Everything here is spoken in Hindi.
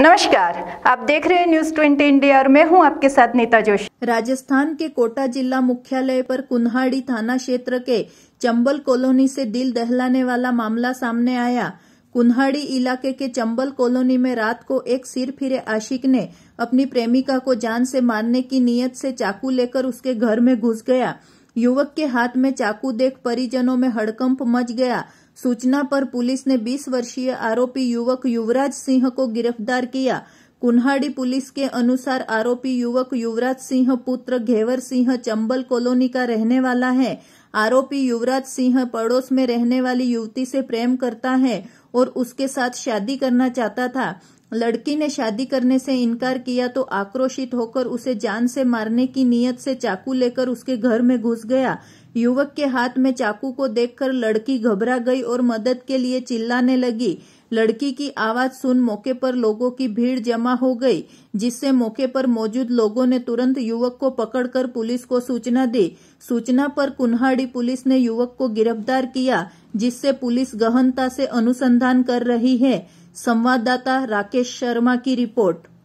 नमस्कार आप देख रहे हैं न्यूज ट्वेंटी इंडिया और मैं हूं आपके साथ नीता जोशी राजस्थान के कोटा जिला मुख्यालय पर कुन्हाड़ी थाना क्षेत्र के चंबल कॉलोनी से दिल दहलाने वाला मामला सामने आया कुन्हाड़ी इलाके के चंबल कॉलोनी में रात को एक सिर फिरे आशिक ने अपनी प्रेमिका को जान से मारने की नीयत से चाकू लेकर उसके घर में घुस गया युवक के हाथ में चाकू देख परिजनों में हड़कंप मच गया सूचना पर पुलिस ने 20 वर्षीय आरोपी युवक युवराज सिंह को गिरफ्तार किया कुन्हाड़ी पुलिस के अनुसार आरोपी युवक युवराज सिंह पुत्र घेवर सिंह चंबल कॉलोनी का रहने वाला है आरोपी युवराज सिंह पड़ोस में रहने वाली युवती से प्रेम करता है और उसके साथ शादी करना चाहता था लड़की ने शादी करने से इनकार किया तो आक्रोशित होकर उसे जान से मारने की नीयत से चाकू लेकर उसके घर में घुस गया युवक के हाथ में चाकू को देखकर लड़की घबरा गई और मदद के लिए चिल्लाने लगी लड़की की आवाज सुन मौके पर लोगों की भीड़ जमा हो गई जिससे मौके पर मौजूद लोगों ने तुरंत युवक को पकड़कर पुलिस को सूचना दी सूचना पर कुन्हाड़ी पुलिस ने युवक को गिरफ्तार किया जिससे पुलिस गहनता से अनुसंधान कर रही है संवाददाता राकेश शर्मा की रिपोर्ट